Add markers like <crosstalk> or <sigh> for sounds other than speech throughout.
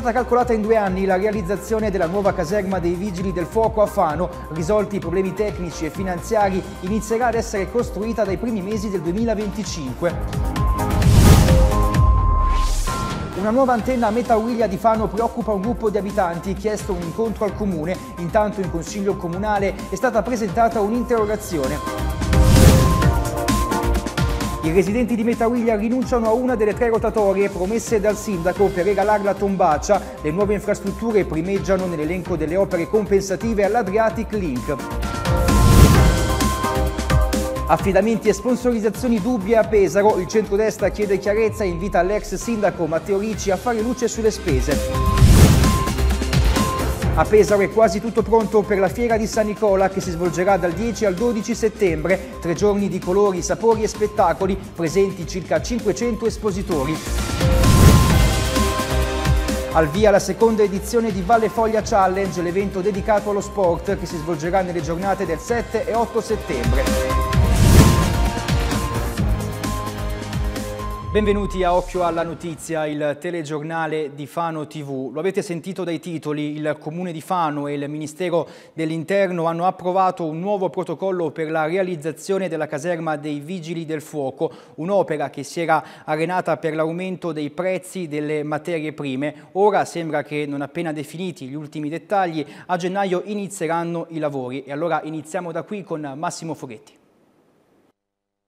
stata calcolata in due anni la realizzazione della nuova caserma dei Vigili del Fuoco a Fano. Risolti i problemi tecnici e finanziari, inizierà ad essere costruita dai primi mesi del 2025. Una nuova antenna a Meta Uiglia di Fano preoccupa un gruppo di abitanti, chiesto un incontro al comune. Intanto in consiglio comunale è stata presentata un'interrogazione. I residenti di Metawiglia rinunciano a una delle tre rotatorie promesse dal sindaco per regalarla a Tombaccia. Le nuove infrastrutture primeggiano nell'elenco delle opere compensative all'Adriatic Link. Affidamenti e sponsorizzazioni dubbie a Pesaro. Il centrodestra chiede chiarezza e invita l'ex sindaco Matteo Ricci a fare luce sulle spese. A Pesaro è quasi tutto pronto per la fiera di San Nicola che si svolgerà dal 10 al 12 settembre, tre giorni di colori, sapori e spettacoli, presenti circa 500 espositori. Al via la seconda edizione di Valle Foglia Challenge, l'evento dedicato allo sport che si svolgerà nelle giornate del 7 e 8 settembre. Benvenuti a Occhio alla Notizia, il telegiornale di Fano TV. Lo avete sentito dai titoli, il Comune di Fano e il Ministero dell'Interno hanno approvato un nuovo protocollo per la realizzazione della caserma dei Vigili del Fuoco, un'opera che si era arenata per l'aumento dei prezzi delle materie prime. Ora sembra che non appena definiti gli ultimi dettagli, a gennaio inizieranno i lavori. E allora iniziamo da qui con Massimo Foghetti.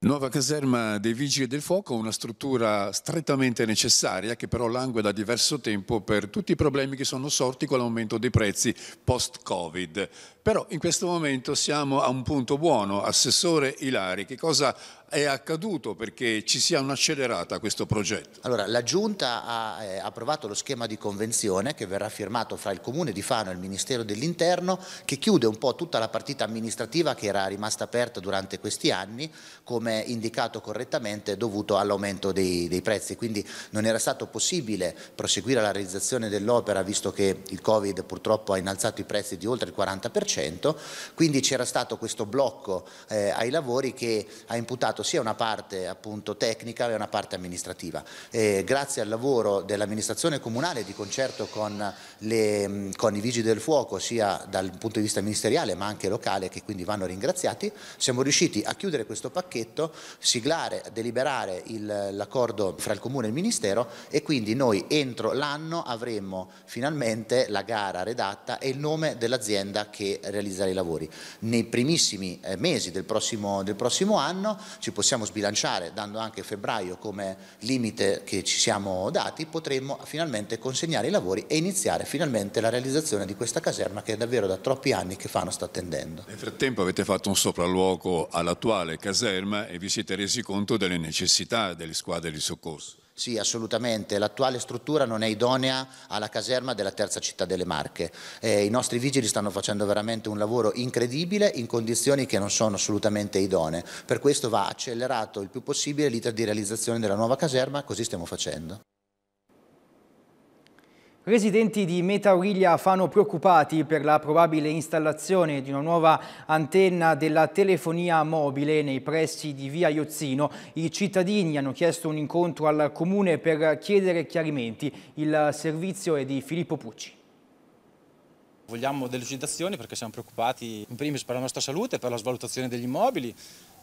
Nuova caserma dei Vigili del Fuoco, una struttura strettamente necessaria che però langue da diverso tempo per tutti i problemi che sono sorti con l'aumento dei prezzi post-Covid. Però in questo momento siamo a un punto buono. Assessore Ilari, che cosa è accaduto perché ci sia un'accelerata a questo progetto? Allora, la Giunta ha eh, approvato lo schema di convenzione che verrà firmato fra il Comune di Fano e il Ministero dell'Interno che chiude un po' tutta la partita amministrativa che era rimasta aperta durante questi anni, come indicato correttamente, dovuto all'aumento dei, dei prezzi. Quindi non era stato possibile proseguire la realizzazione dell'opera visto che il Covid purtroppo ha innalzato i prezzi di oltre il 40%, quindi c'era stato questo blocco eh, ai lavori che ha imputato comportato sia una parte appunto tecnica e una parte amministrativa. E grazie al lavoro dell'amministrazione comunale di concerto con, le, con i vigili del fuoco sia dal punto di vista ministeriale ma anche locale che quindi vanno ringraziati, siamo riusciti a chiudere questo pacchetto, siglare, deliberare l'accordo fra il comune e il ministero e quindi noi entro l'anno avremo finalmente la gara redatta e il nome dell'azienda che realizzerà i lavori. Nei primissimi eh, mesi del prossimo, del prossimo anno ci possiamo sbilanciare, dando anche febbraio come limite che ci siamo dati, potremmo finalmente consegnare i lavori e iniziare finalmente la realizzazione di questa caserma che è davvero da troppi anni che Fano sta attendendo. Nel frattempo avete fatto un sopralluogo all'attuale caserma e vi siete resi conto delle necessità delle squadre di soccorso. Sì, assolutamente. L'attuale struttura non è idonea alla caserma della terza città delle Marche. Eh, I nostri vigili stanno facendo veramente un lavoro incredibile in condizioni che non sono assolutamente idonee. Per questo va accelerato il più possibile l'iter di realizzazione della nuova caserma, così stiamo facendo. Residenti di Metauriglia fanno preoccupati per la probabile installazione di una nuova antenna della telefonia mobile nei pressi di via Iozzino. I cittadini hanno chiesto un incontro al comune per chiedere chiarimenti. Il servizio è di Filippo Pucci. Vogliamo delle citazioni perché siamo preoccupati in primis per la nostra salute, per la svalutazione degli immobili,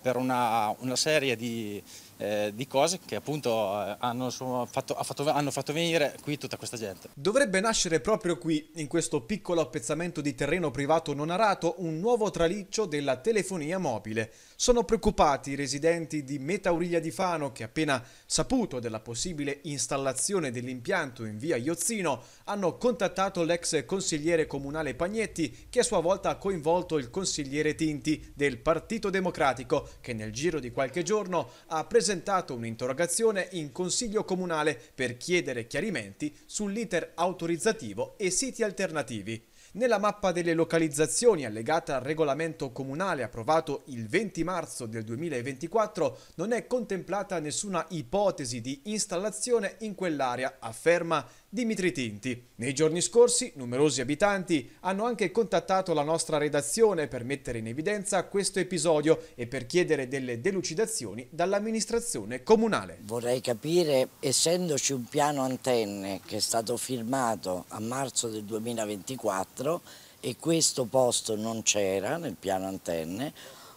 per una, una serie di eh, di cose che appunto eh, hanno fatto, hanno fatto venire qui tutta questa gente. Dovrebbe nascere proprio qui, in questo piccolo appezzamento di terreno privato non arato, un nuovo traliccio della telefonia mobile. Sono preoccupati i residenti di Metauriglia di Fano che appena saputo della possibile installazione dell'impianto in via Iozzino hanno contattato l'ex consigliere comunale Pagnetti che a sua volta ha coinvolto il consigliere Tinti del Partito Democratico che nel giro di qualche giorno ha presentato presentato un'interrogazione in Consiglio Comunale per chiedere chiarimenti sull'iter autorizzativo e siti alternativi. Nella mappa delle localizzazioni allegata al regolamento comunale approvato il 20 marzo del 2024 non è contemplata nessuna ipotesi di installazione in quell'area, afferma Dimitri Tinti. Nei giorni scorsi numerosi abitanti hanno anche contattato la nostra redazione per mettere in evidenza questo episodio e per chiedere delle delucidazioni dall'amministrazione comunale. Vorrei capire, essendoci un piano antenne che è stato firmato a marzo del 2024, 4 e questo posto non c'era nel piano antenne,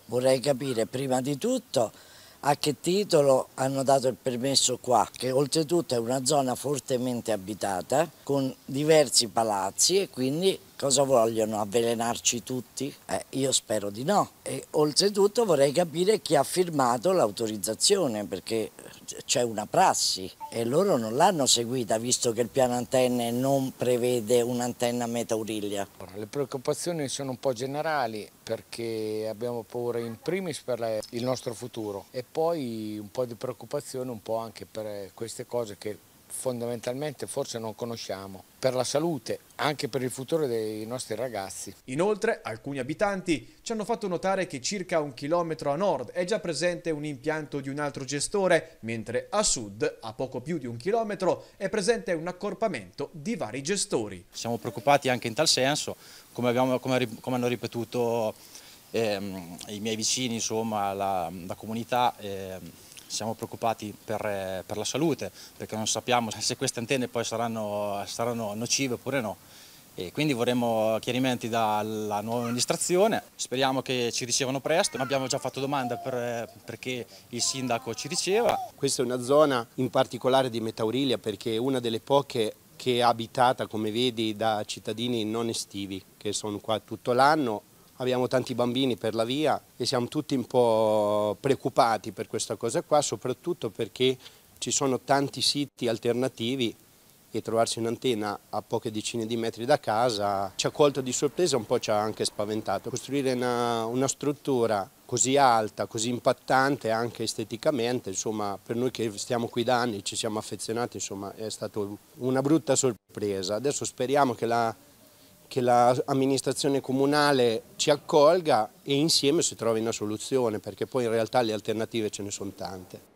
vorrei capire prima di tutto a che titolo hanno dato il permesso qua, che oltretutto è una zona fortemente abitata con diversi palazzi e quindi Cosa vogliono? Avvelenarci tutti? Eh, io spero di no. E oltretutto vorrei capire chi ha firmato l'autorizzazione, perché c'è una prassi e loro non l'hanno seguita, visto che il piano antenne non prevede un'antenna metauriglia. Le preoccupazioni sono un po' generali, perché abbiamo paura in primis per il nostro futuro e poi un po' di preoccupazione un po' anche per eh, queste cose che fondamentalmente forse non conosciamo, per la salute, anche per il futuro dei nostri ragazzi. Inoltre alcuni abitanti ci hanno fatto notare che circa un chilometro a nord è già presente un impianto di un altro gestore, mentre a sud, a poco più di un chilometro, è presente un accorpamento di vari gestori. Siamo preoccupati anche in tal senso, come, abbiamo, come, come hanno ripetuto ehm, i miei vicini, insomma, la, la comunità. Ehm, siamo preoccupati per, eh, per la salute, perché non sappiamo <laughs> se queste antenne poi saranno, saranno nocive oppure no. E quindi vorremmo chiarimenti dalla nuova amministrazione, speriamo che ci ricevano presto, abbiamo già fatto domanda per, eh, perché il sindaco ci riceva. Questa è una zona in particolare di Metaurilia perché è una delle poche che è abitata come vedi da cittadini non estivi che sono qua tutto l'anno abbiamo tanti bambini per la via e siamo tutti un po' preoccupati per questa cosa qua, soprattutto perché ci sono tanti siti alternativi e trovarsi in antenna a poche decine di metri da casa ci ha colto di sorpresa, un po' ci ha anche spaventato. Costruire una, una struttura così alta, così impattante anche esteticamente, insomma per noi che stiamo qui da anni, ci siamo affezionati, insomma è stata una brutta sorpresa. Adesso speriamo che la che l'amministrazione comunale ci accolga e insieme si trovi una soluzione, perché poi in realtà le alternative ce ne sono tante.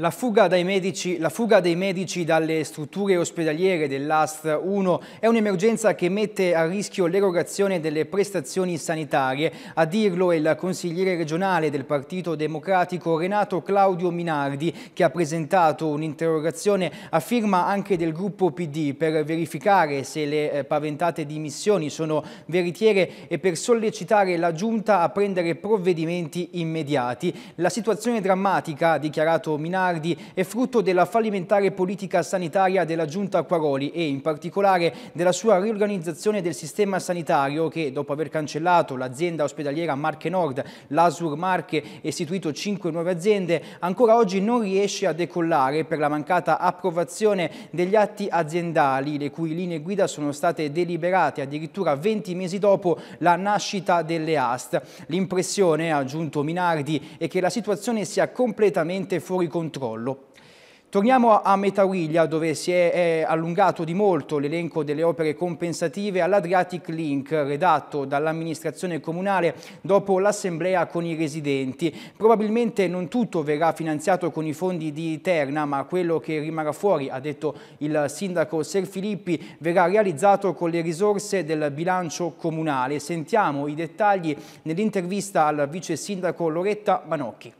La fuga, medici, la fuga, dei medici dalle strutture ospedaliere dell'AST 1 è un'emergenza che mette a rischio l'erogazione delle prestazioni sanitarie. A dirlo è il consigliere regionale del Partito Democratico Renato Claudio Minardi che ha presentato un'interrogazione a firma anche del gruppo PD per verificare se le eh, paventate dimissioni sono veritiere e per sollecitare la Giunta a prendere provvedimenti immediati. La situazione drammatica, ha dichiarato Minardi, Nardi è frutto della fallimentare politica sanitaria della giunta Quaroli e in particolare della sua riorganizzazione del sistema sanitario che dopo aver cancellato l'azienda ospedaliera Marche Nord, l'Asur Marche e istituito 5 nuove aziende, ancora oggi non riesce a decollare per la mancata approvazione degli atti aziendali, le cui linee guida sono state deliberate addirittura 20 mesi dopo la nascita delle AST. L'impressione, ha aggiunto Minardi, è che la situazione sia completamente fuori controllo controllo. Torniamo a Metawiglia dove si è, allungato di molto l'elenco delle opere compensative all'Adriatic Link redatto dall'amministrazione comunale dopo l'assemblea con i residenti. Probabilmente non tutto verrà finanziato con i fondi di Terna ma quello che rimarrà fuori, ha detto il sindaco Ser Filippi, verrà realizzato con le risorse del bilancio comunale. Sentiamo i dettagli nell'intervista al vice sindaco Loretta Banocchi.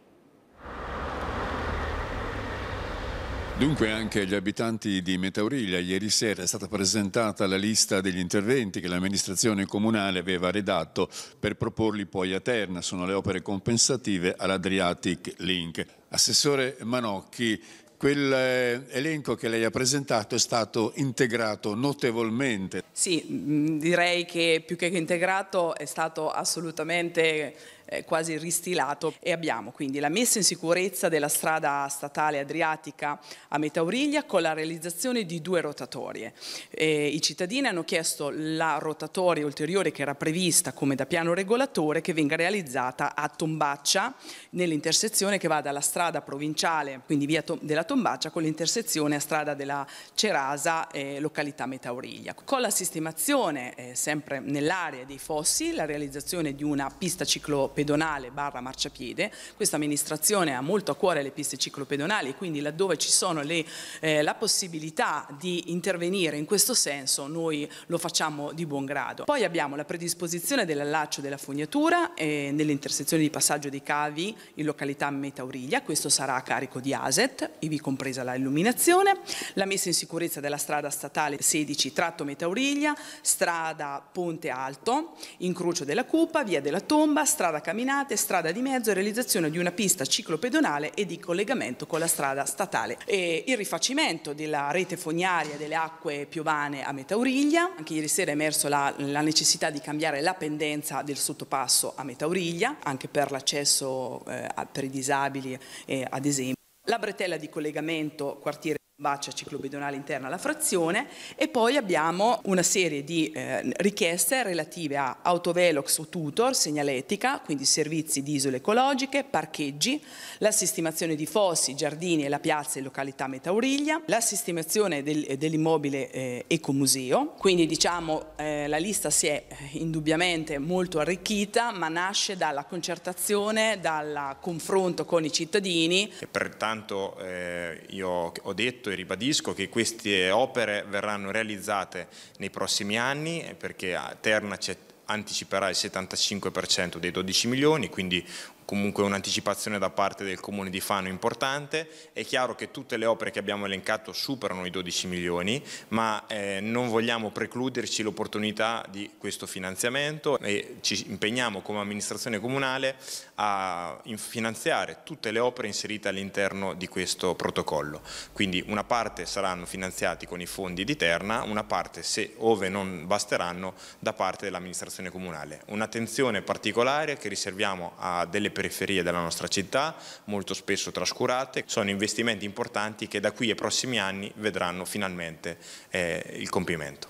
Dunque anche agli abitanti di Metauriglia ieri sera è stata presentata la lista degli interventi che l'amministrazione comunale aveva redatto per proporli poi a Terna, sono le opere compensative all'Adriatic Link. Assessore Manocchi, quell'elenco eh, che lei ha presentato è stato integrato notevolmente. Sì, mm, direi che più che integrato è stato assolutamente eh, quasi ristilato e abbiamo quindi la messa in sicurezza della strada statale adriatica a Metauriglia con la realizzazione di due rotatorie. E I cittadini hanno chiesto la rotatoria ulteriore che era prevista come da piano regolatore che venga realizzata a Tombaccia nell'intersezione che va dalla strada provinciale, quindi via della Tombaccia, con l'intersezione a strada della Cerasa, eh, località Metauriglia. Con la sistemazione eh, sempre nell'area dei fossi, la realizzazione di una pista ciclopedica pedonale barra marciapiede. Questa amministrazione ha molto a cuore le piste ciclopedonali e quindi laddove ci sono le, eh, la possibilità di intervenire in questo senso noi lo facciamo di buon grado. Poi abbiamo la predisposizione dell'allaccio della fognatura eh, nell'intersezione di passaggio dei cavi in località Metauriglia, questo sarà a carico di ASET, ivi compresa la illuminazione, la messa in sicurezza della strada statale 16 tratto Metauriglia, strada Ponte Alto, incrocio della Cupa, via della Tomba, strada Castellana caminate, strada di mezzo e realizzazione di una pista ciclopedonale e di collegamento con la strada statale. E il rifacimento della rete fognaria delle acque piovane a Metauriglia, anche ieri sera è emerso la, la necessità di cambiare la pendenza del sottopasso a Metauriglia, anche per l'accesso eh, per i disabili eh, ad esempio. La bretella di collegamento quartiere bacia ciclobedonale interna alla frazione e poi abbiamo una serie di eh, richieste relative a autovelox o tutor, segnaletica, quindi servizi di isole ecologiche, parcheggi, la sistemazione di fossi, giardini e la piazza e località Metauriglia, la sistemazione del, eh, dell'immobile eh, ecomuseo, quindi diciamo eh, la lista si è eh, indubbiamente molto arricchita ma nasce dalla concertazione, dal confronto con i cittadini. E pertanto eh, io ho detto e ribadisco che queste opere verranno realizzate nei prossimi anni eh, perché a Terna ci anticiperà il 75% dei 12 milioni, quindi comunque un'anticipazione da parte del Comune di Fano importante, è chiaro che tutte le opere che abbiamo elencato superano i 12 milioni, ma eh, non vogliamo precluderci l'opportunità di questo finanziamento e ci impegniamo come amministrazione comunale a finanziare tutte le opere inserite all'interno di questo protocollo. Quindi una parte saranno finanziati con i fondi di Terna, una parte se ove non basteranno da parte dell'amministrazione comunale. Un'attenzione particolare che riserviamo a delle persone periferie della nostra città, molto spesso trascurate. Sono investimenti importanti che da qui ai prossimi anni vedranno finalmente eh, il compimento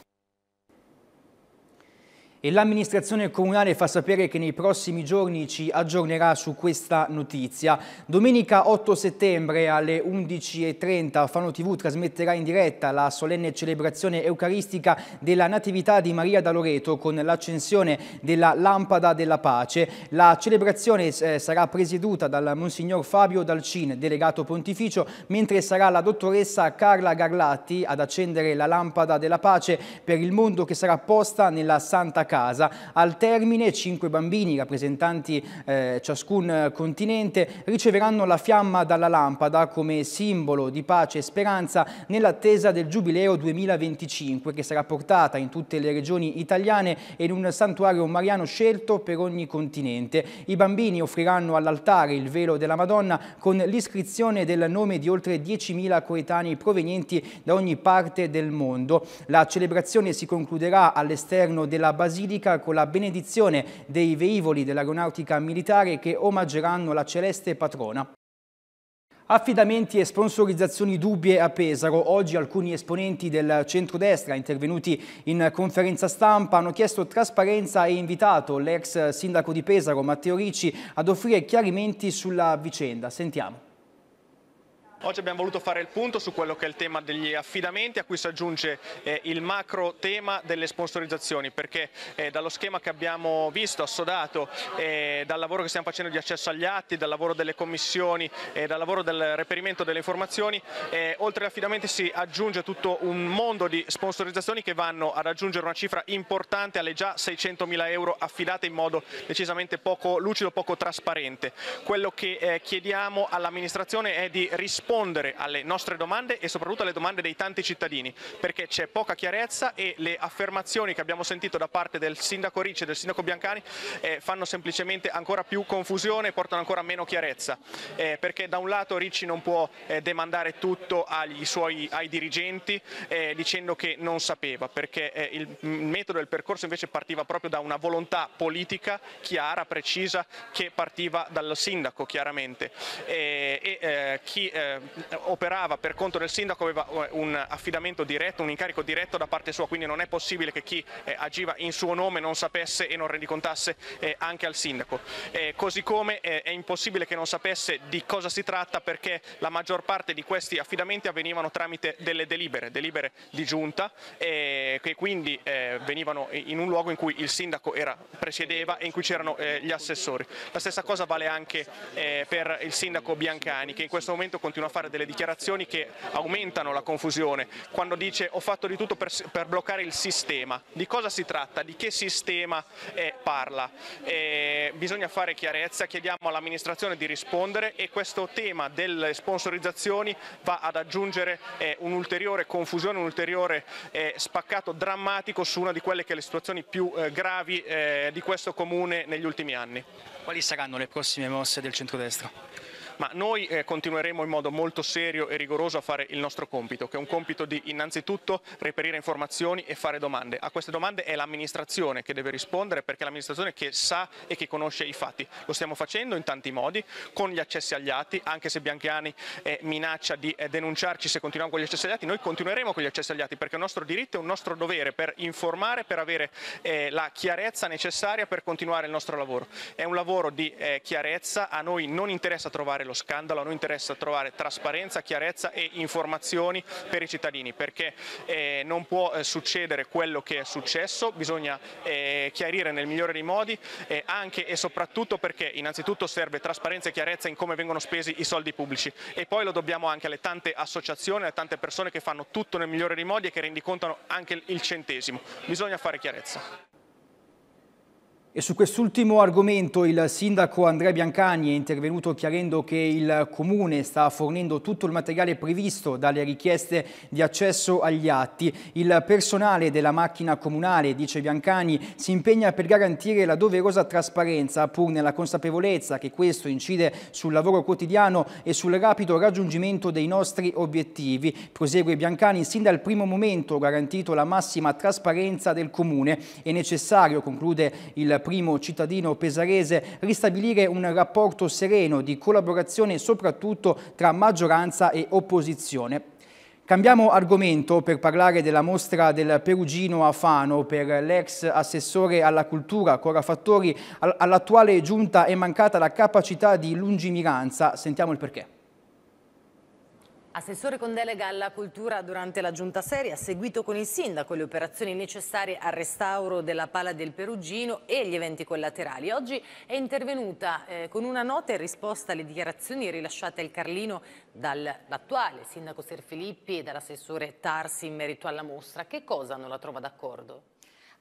e l'amministrazione comunale fa sapere che nei prossimi giorni ci aggiornerà su questa notizia. Domenica 8 settembre alle 11.30 Fano TV trasmetterà in diretta la solenne celebrazione eucaristica della Natività di Maria da Loreto con l'accensione della Lampada della Pace. La celebrazione eh, sarà presieduta dal Monsignor Fabio Dalcin, delegato pontificio, mentre sarà la dottoressa Carla Garlatti ad accendere la Lampada della Pace per il mondo che sarà posta nella Santa casa. Al termine cinque bambini, rappresentanti eh, ciascun continente, riceveranno la fiamma dalla lampada come simbolo di pace e speranza nell'attesa del Giubileo 2025 che sarà portata in tutte le regioni italiane e in un santuario mariano scelto per ogni continente. I bambini offriranno all'altare il velo della Madonna con l'iscrizione del nome di oltre 10.000 coetanei provenienti da ogni parte del mondo. La celebrazione si concluderà all'esterno della basilica basilica con la benedizione dei velivoli dell'aeronautica militare che omaggeranno la celeste patrona. Affidamenti e sponsorizzazioni dubbie a Pesaro. Oggi alcuni esponenti del centrodestra intervenuti in conferenza stampa hanno chiesto trasparenza e invitato l'ex sindaco di Pesaro Matteo Ricci ad offrire chiarimenti sulla vicenda. Sentiamo. Oggi abbiamo voluto fare il punto su quello che è il tema degli affidamenti a cui si aggiunge eh, il macro tema delle sponsorizzazioni perché eh, dallo schema che abbiamo visto, assodato, eh, dal lavoro che stiamo facendo di accesso agli atti, dal lavoro delle commissioni, e eh, dal lavoro del reperimento delle informazioni, eh, oltre agli affidamenti si aggiunge tutto un mondo di sponsorizzazioni che vanno ad aggiungere una cifra importante alle già 600 mila euro affidate in modo decisamente poco lucido, poco trasparente. Quello che eh, chiediamo all'amministrazione è di rispondere rispondere alle nostre domande e soprattutto alle domande dei tanti cittadini, perché c'è poca chiarezza e le affermazioni che abbiamo sentito da parte del sindaco Ricci e del sindaco Biancani eh, fanno semplicemente ancora più confusione e portano ancora meno chiarezza, eh, perché da un lato Ricci non può eh, demandare tutto suoi, ai dirigenti eh, dicendo che non sapeva, perché eh, il metodo del percorso invece partiva proprio da una volontà politica chiara, precisa, che partiva dal sindaco chiaramente eh, e, e chi eh, operava per conto del sindaco aveva eh, un affidamento diretto, un incarico diretto da parte sua, quindi non è possibile che chi eh, agiva in suo nome non sapesse e non rendicontasse eh, anche al sindaco. Eh, così come eh, è impossibile che non sapesse di cosa si tratta perché la maggior parte di questi affidamenti avvenivano tramite delle delibere, delibere di giunta che quindi venivano in un luogo in cui il sindaco era, presiedeva e in cui c'erano gli assessori. La stessa cosa vale anche per il sindaco Biancani che in questo momento continua a fare delle dichiarazioni che aumentano la confusione, quando dice ho fatto di tutto per, per bloccare il sistema, di cosa si tratta, di che sistema eh, parla? Eh, bisogna fare chiarezza, chiediamo all'amministrazione di rispondere e questo tema delle sponsorizzazioni va ad aggiungere eh, un'ulteriore confusione, un ulteriore eh, spaccato drammatico su una di quelle che è le situazioni più eh, gravi eh, di questo comune negli ultimi anni. Quali saranno le prossime mosse del centrodestra? ma noi eh, continueremo in modo molto serio e rigoroso a fare il nostro compito, che è un compito di innanzitutto reperire informazioni e fare domande. A queste domande è l'amministrazione che deve rispondere perché è l'amministrazione che sa e che conosce i fatti. Lo stiamo facendo in tanti modi, con gli accessi agli atti, anche se Bianchiani eh, minaccia di eh, denunciarci se continuiamo con gli accessi agli atti, noi continueremo con gli accessi agli atti perché è un nostro diritto e un nostro dovere per informare, per avere eh, la chiarezza necessaria per continuare il nostro lavoro. È un lavoro di eh, chiarezza, a noi non interessa trovare lo lo scandalo, a noi interessa trovare trasparenza, chiarezza e informazioni per i cittadini perché eh, non può eh, succedere quello che è successo, bisogna eh, chiarire nel migliore dei modi eh, anche e soprattutto perché innanzitutto serve trasparenza e chiarezza in come vengono spesi i soldi pubblici e poi lo dobbiamo anche alle tante associazioni, alle tante persone che fanno tutto nel migliore dei modi e che rendicontano anche il centesimo. Bisogna fare chiarezza. E su quest'ultimo argomento il sindaco Andrea Biancani è intervenuto chiarendo che il comune sta fornendo tutto il materiale previsto dalle richieste di accesso agli atti. Il personale della macchina comunale, dice Biancani, si impegna per garantire la doverosa trasparenza, pur nella consapevolezza che questo incide sul lavoro quotidiano e sul rapido raggiungimento dei nostri obiettivi. Prosegue Biancani, sin dal primo momento garantito la massima trasparenza del comune. È necessario, conclude il primo cittadino pesarese, ristabilire un rapporto sereno di collaborazione soprattutto tra maggioranza e opposizione. Cambiamo argomento per parlare della mostra del Perugino a Fano per l'ex assessore alla cultura Cora Fattori. All'attuale giunta è mancata la capacità di lungimiranza, sentiamo il perché. Assessore con delega alla cultura durante la giunta serie ha seguito con il sindaco le operazioni necessarie al restauro della pala del Perugino e gli eventi collaterali. Oggi è intervenuta eh, con una nota in risposta alle dichiarazioni rilasciate al Carlino dall'attuale sindaco Serfilippi e dall'assessore Tarsi in merito alla mostra. Che cosa non la trova d'accordo?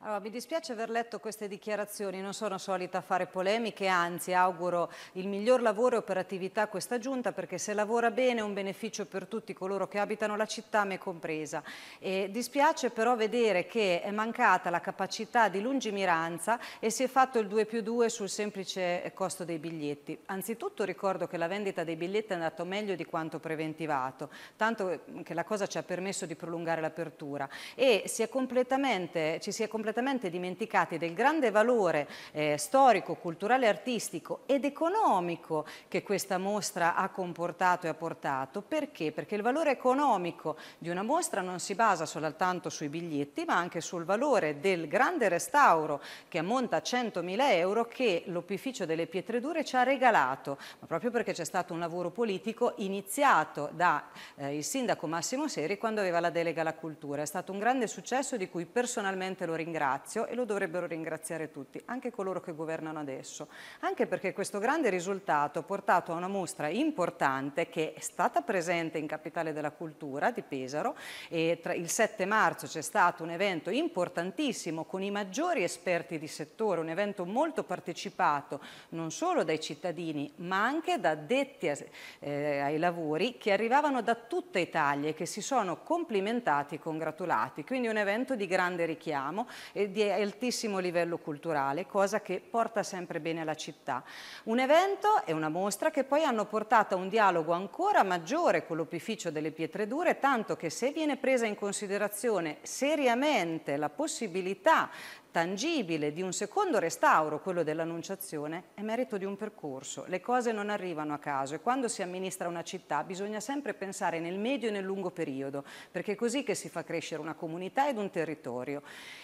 Allora, mi dispiace aver letto queste dichiarazioni, non sono solita fare polemiche, anzi auguro il miglior lavoro e operatività a questa giunta perché se lavora bene è un beneficio per tutti coloro che abitano la città, me compresa. E dispiace però vedere che è mancata la capacità di lungimiranza e si è fatto il 2 più 2 sul semplice costo dei biglietti. Anzitutto ricordo che la vendita dei biglietti è andata meglio di quanto preventivato, tanto che la cosa ci ha permesso di prolungare l'apertura e si completamente, ci si è completamente completamente dimenticati del grande valore eh, storico, culturale, artistico ed economico che questa mostra ha comportato e ha portato. Perché? Perché il valore economico di una mostra non si basa soltanto sui biglietti, ma anche sul valore del grande restauro che ammonta a 100.000 euro che l'Opificio delle Pietre Dure ci ha regalato, ma proprio perché c'è stato un lavoro politico iniziato dal eh, sindaco Massimo Seri quando aveva la delega alla cultura. È stato un grande successo di cui personalmente lo ringrazio ringrazio e lo dovrebbero ringraziare tutti, anche coloro che governano adesso, anche perché questo grande risultato ha portato a una mostra importante che è stata presente in Capitale della Cultura di Pesaro e tra il 7 marzo c'è stato un evento importantissimo con i maggiori esperti di settore, un evento molto partecipato non solo dai cittadini ma anche da detti eh, ai lavori che arrivavano da tutta Italia e che si sono complimentati e congratulati, quindi un evento di grande richiamo e di altissimo livello culturale, cosa che porta sempre bene alla città. Un evento e una mostra che poi hanno portato a un dialogo ancora maggiore con l'opificio delle pietre dure, tanto che se viene presa in considerazione seriamente la possibilità tangibile di un secondo restauro, quello dell'annunciazione, è merito di un percorso. Le cose non arrivano a caso e quando si amministra una città bisogna sempre pensare nel medio e nel lungo periodo, perché è così che si fa crescere una comunità ed un territorio.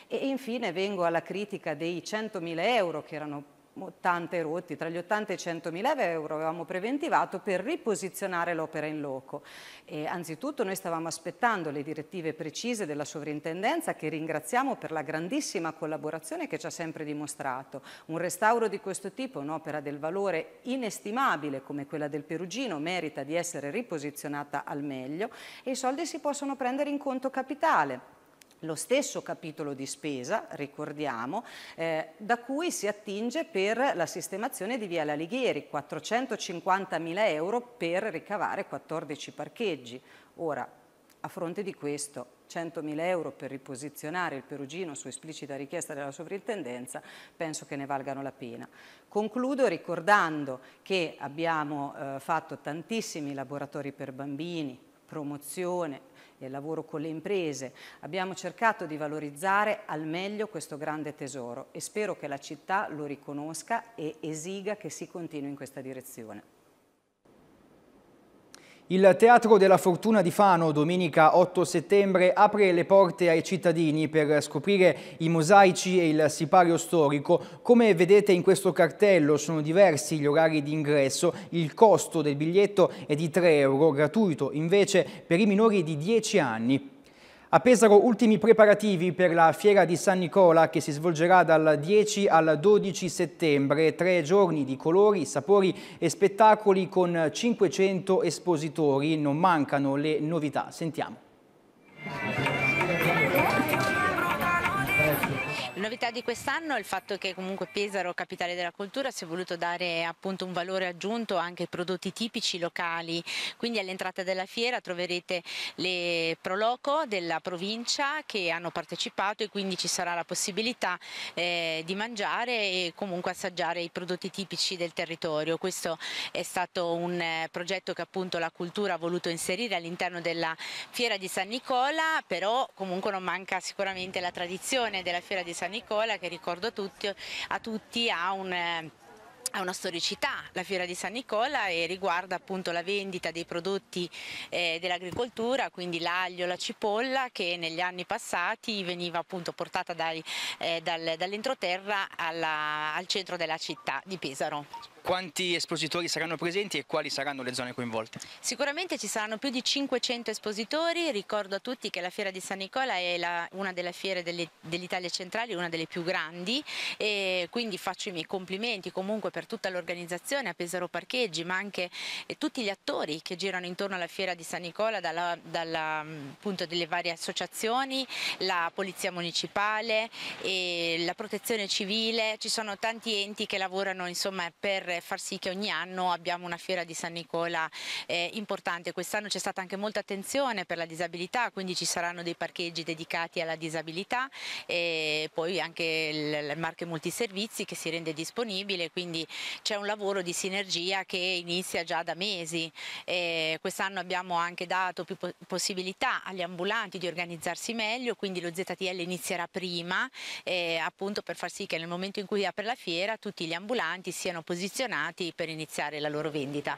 E infine vengo alla critica dei 100.000 euro che erano 80 rotti, tra gli 80 e i 100 mila euro avevamo preventivato per riposizionare l'opera in loco. E anzitutto noi stavamo aspettando le direttive precise della sovrintendenza che ringraziamo per la grandissima collaborazione che ci ha sempre dimostrato. Un restauro di questo tipo, un'opera del valore inestimabile come quella del Perugino, merita di essere riposizionata al meglio e i soldi si possono prendere in conto capitale lo stesso capitolo di spesa, ricordiamo, eh, da cui si attinge per la sistemazione di Viale Alighieri, 450.000 euro per ricavare 14 parcheggi. Ora, a fronte di questo, 100.000 euro per riposizionare il Perugino su esplicita richiesta della sovrintendenza, penso che ne valgano la pena. Concludo ricordando che abbiamo eh, fatto tantissimi laboratori per bambini, promozione, e al lavoro con le imprese. Abbiamo cercato di valorizzare al meglio questo grande tesoro e spero che la città lo riconosca e esiga che si continui in questa direzione. Il Teatro della Fortuna di Fano, domenica 8 settembre, apre le porte ai cittadini per scoprire i mosaici e il sipario storico. Come vedete in questo cartello sono diversi gli orari di ingresso, il costo del biglietto è di 3 euro, gratuito invece per i minori di 10 anni. A Pesaro ultimi preparativi per la Fiera di San Nicola che si svolgerà dal 10 al 12 settembre, tre giorni di colori, sapori e spettacoli con 500 espositori, non mancano le novità, sentiamo. novità di quest'anno è il fatto che comunque Pesaro, capitale della cultura, si è voluto dare appunto un valore aggiunto anche ai prodotti tipici locali, quindi all'entrata della fiera troverete le Proloco della provincia che hanno partecipato e quindi ci sarà la possibilità eh, di mangiare e comunque assaggiare i prodotti tipici del territorio. Questo è stato un eh, progetto che appunto la cultura ha voluto inserire all'interno della fiera di San Nicola, però comunque non manca sicuramente la tradizione della fiera di San Nicola Nicola che ricordo tutti, a tutti ha un eh, ha una storicità la fiera di San Nicola e riguarda appunto la vendita dei prodotti eh, dell'agricoltura, quindi l'aglio, la cipolla che negli anni passati veniva appunto portata dai, eh, dal, dall'entroterra al centro della città di Pesaro. Quanti espositori saranno presenti e quali saranno le zone coinvolte? Sicuramente ci saranno più di 500 espositori, ricordo a tutti che la Fiera di San Nicola è la, una delle fiere dell'Italia centrale, una delle più grandi e quindi faccio i miei complimenti comunque per tutta l'organizzazione a Pesaro Parcheggi ma anche eh, tutti gli attori che girano intorno alla Fiera di San Nicola dalla, dalla, mm, appunto, delle varie associazioni, la Polizia Municipale, la Protezione Civile, ci sono tanti enti che lavorano insomma per per far sì che ogni anno abbiamo una fiera di San Nicola eh, importante. Quest'anno c'è stata anche molta attenzione per la disabilità, quindi ci saranno dei parcheggi dedicati alla disabilità e poi anche il, il marchio multiservizi che si rende disponibile, quindi c'è un lavoro di sinergia che inizia già da mesi. Eh, Quest'anno abbiamo anche dato più po possibilità agli ambulanti di organizzarsi meglio, quindi lo ZTL inizierà prima eh, appunto per far sì che nel momento in cui apre la fiera tutti gli ambulanti siano posizionati approvvigionati per iniziare la loro vendita.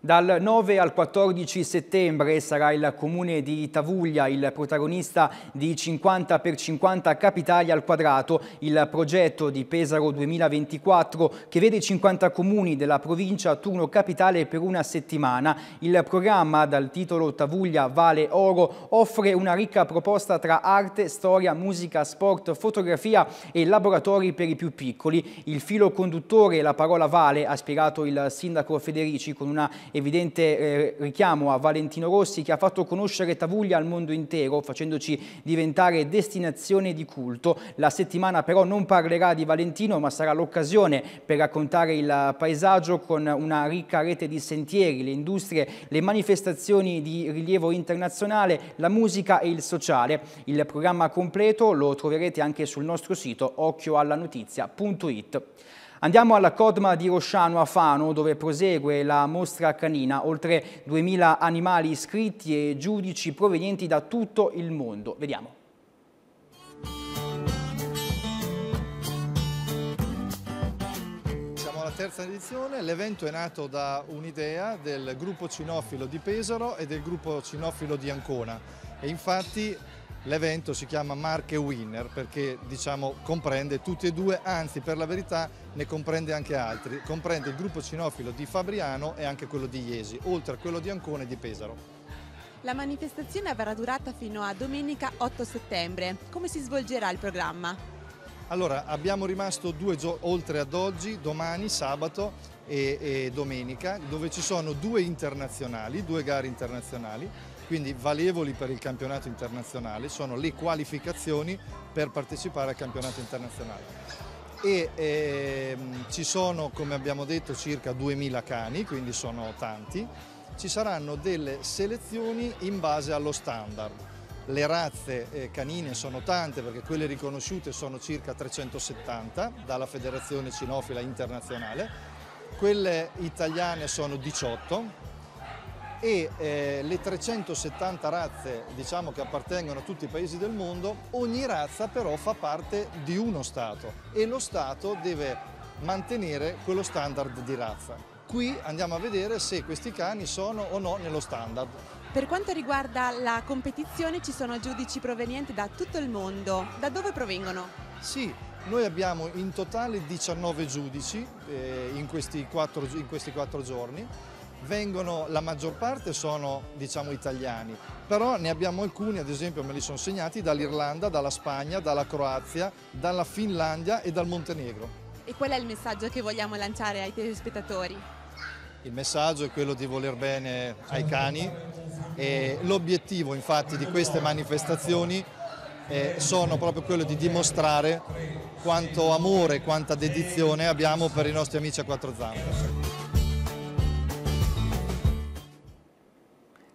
Dal 9 al 14 settembre sarà il comune di Tavuglia il protagonista di 50 per 50 capitali al quadrato, il progetto di Pesaro 2024 che vede 50 comuni della provincia a turno capitale per una settimana. Il programma dal titolo Tavuglia vale oro offre una ricca proposta tra arte, storia, musica, sport, fotografia e laboratori per i più piccoli. Il filo conduttore la parola vale, ha spiegato il sindaco Federici con una evidente eh, richiamo a Valentino Rossi che ha fatto conoscere Tavuglia al mondo intero facendoci diventare destinazione di culto. La settimana però non parlerà di Valentino ma sarà l'occasione per raccontare il paesaggio con una ricca rete di sentieri, le industrie, le manifestazioni di rilievo internazionale, la musica e il sociale. Il programma completo lo troverete anche sul nostro sito occhioallanotizia.it. Andiamo alla Codma di Rosciano a Fano, dove prosegue la mostra canina, oltre 2000 animali iscritti e giudici provenienti da tutto il mondo. Vediamo. terza edizione, l'evento è nato da un'idea del gruppo cinofilo di Pesaro e del gruppo cinofilo di Ancona e infatti L'evento si chiama Marche Winner perché diciamo, comprende tutti e due, anzi per la verità ne comprende anche altri. Comprende il gruppo cinofilo di Fabriano e anche quello di Iesi, oltre a quello di Ancona e di Pesaro. La manifestazione avrà durata fino a domenica 8 settembre. Come si svolgerà il programma? Allora, abbiamo rimasto due giorni oltre ad oggi, domani, sabato e, e domenica, dove ci sono due internazionali, due gare internazionali quindi valevoli per il campionato internazionale, sono le qualificazioni per partecipare al campionato internazionale. E, ehm, ci sono, come abbiamo detto, circa 2000 cani, quindi sono tanti. Ci saranno delle selezioni in base allo standard. Le razze eh, canine sono tante perché quelle riconosciute sono circa 370 dalla Federazione Cinofila Internazionale, quelle italiane sono 18 e eh, le 370 razze diciamo, che appartengono a tutti i paesi del mondo, ogni razza però fa parte di uno Stato e lo Stato deve mantenere quello standard di razza. Qui andiamo a vedere se questi cani sono o no nello standard. Per quanto riguarda la competizione ci sono giudici provenienti da tutto il mondo. Da dove provengono? Sì, noi abbiamo in totale 19 giudici eh, in, questi 4, in questi quattro giorni vengono, la maggior parte sono diciamo, italiani, però ne abbiamo alcuni, ad esempio me li sono segnati dall'Irlanda, dalla Spagna, dalla Croazia, dalla Finlandia e dal Montenegro. E qual è il messaggio che vogliamo lanciare ai telespettatori? Il messaggio è quello di voler bene ai cani e l'obiettivo infatti di queste manifestazioni eh, sono proprio quello di dimostrare quanto amore, quanta dedizione abbiamo per i nostri amici a quattro zampe.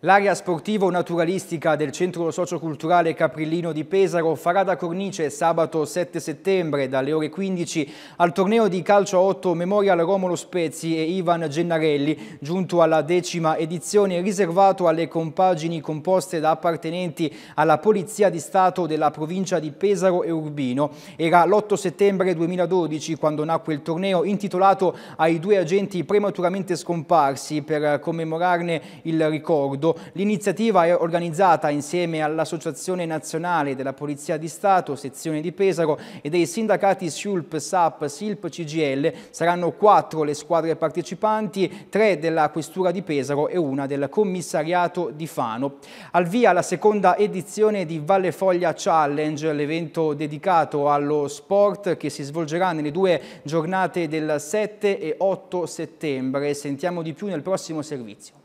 L'area sportivo-naturalistica del Centro Socioculturale Caprillino di Pesaro farà da cornice sabato 7 settembre dalle ore 15 al torneo di calcio 8 Memorial Romolo Spezzi e Ivan Gennarelli, giunto alla decima edizione riservato alle compagini composte da appartenenti alla Polizia di Stato della provincia di Pesaro e Urbino. Era l'8 settembre 2012 quando nacque il torneo intitolato ai due agenti prematuramente scomparsi per commemorarne il ricordo l'iniziativa è organizzata insieme all'Associazione Nazionale della Polizia di Stato, sezione di Pesaro e dei sindacati SIULP, SAP, SILP, CGL. Saranno quattro le squadre partecipanti, tre della Questura di Pesaro e una del Commissariato di Fano. Al via la seconda edizione di Valle Foglia Challenge, l'evento dedicato allo sport che si svolgerà nelle due giornate del 7 e 8 settembre. Sentiamo di più nel prossimo servizio.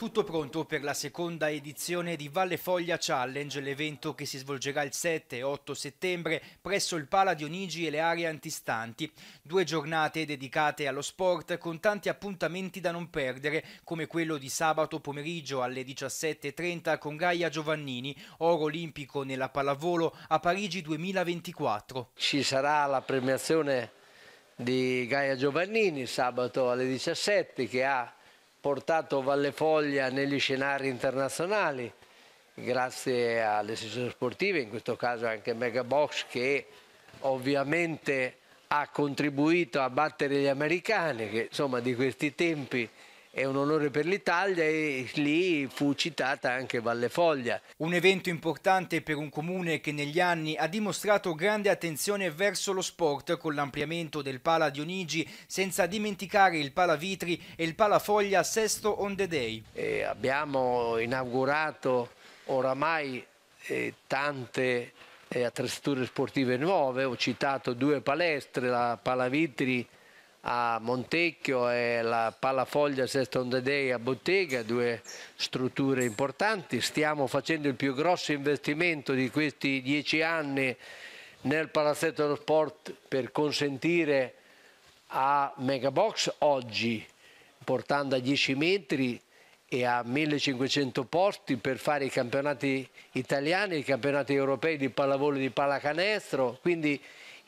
Tutto pronto per la seconda edizione di Valle Foglia Challenge, l'evento che si svolgerà il 7 e 8 settembre presso il Pala Dionigi e le aree antistanti. Due giornate dedicate allo sport con tanti appuntamenti da non perdere, come quello di sabato pomeriggio alle 17.30 con Gaia Giovannini, oro olimpico nella pallavolo a Parigi 2024. Ci sarà la premiazione di Gaia Giovannini sabato alle 17 che ha portato Valle Foglia negli scenari internazionali, grazie alle associazioni sportive, in questo caso anche Megabox che ovviamente ha contribuito a battere gli americani che insomma di questi tempi è un onore per l'Italia e lì fu citata anche Valle Foglia. Un evento importante per un comune che negli anni ha dimostrato grande attenzione verso lo sport con l'ampliamento del Pala Dionigi senza dimenticare il Pala Vitri e il Pala Foglia Sesto on the Day. E abbiamo inaugurato oramai eh, tante eh, attrezzature sportive nuove, ho citato due palestre, la Pala Vitri a Montecchio e la Palafoglia Sesto on the Day a Bottega, due strutture importanti. Stiamo facendo il più grosso investimento di questi dieci anni nel palazzetto dello sport per consentire a Megabox oggi, portando a 10 metri e a 1500 posti per fare i campionati italiani, i campionati europei di pallavolo e di pallacanestro, quindi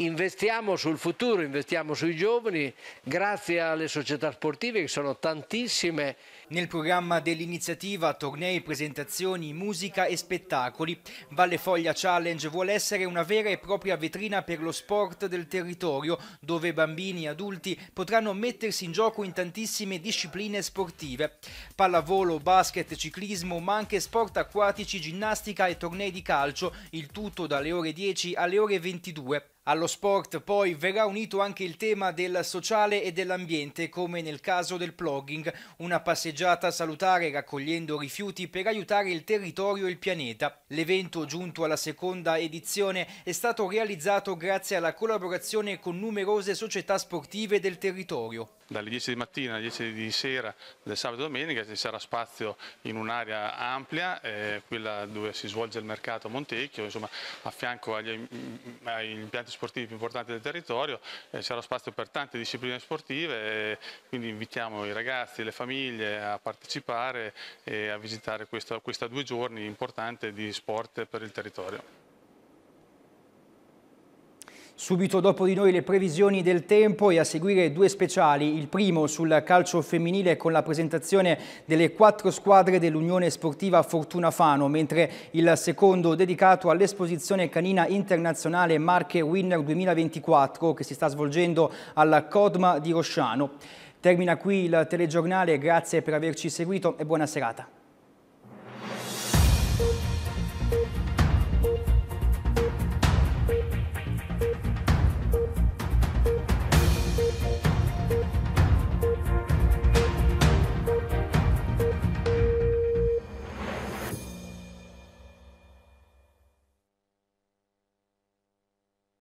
investiamo sul futuro, investiamo sui giovani, grazie alle società sportive che sono tantissime. Nel programma dell'iniziativa tornei, presentazioni, musica e spettacoli, Valle Foglia Challenge vuole essere una vera e propria vetrina per lo sport del territorio, dove bambini e adulti potranno mettersi in gioco in tantissime discipline sportive. Pallavolo, basket, ciclismo, ma anche sport acquatici, ginnastica e tornei di calcio, il tutto dalle ore 10 alle ore 22. Allo sport poi verrà unito anche il tema del sociale e dell'ambiente, come nel caso del plugging, una passeggiata salutare raccogliendo rifiuti per aiutare il territorio e il pianeta. L'evento, giunto alla seconda edizione, è stato realizzato grazie alla collaborazione con numerose società sportive del territorio. Dalle 10 di mattina alle 10 di sera del sabato e domenica ci sarà spazio in un'area ampia, eh, quella dove si svolge il mercato Montecchio, insomma a fianco agli, agli impianti sportivi più importanti del territorio, eh, lo spazio per tante discipline sportive, e quindi invitiamo i ragazzi e le famiglie a partecipare e a visitare questa, questa due giorni importante di sport per il territorio. Subito dopo di noi le previsioni del tempo e a seguire due speciali, il primo sul calcio femminile con la presentazione delle quattro squadre dell'Unione Sportiva Fortuna Fano, mentre il secondo dedicato all'esposizione canina internazionale Marche Winner 2024 che si sta svolgendo alla Codma di Rosciano. Termina qui il telegiornale, grazie per averci seguito e buona serata.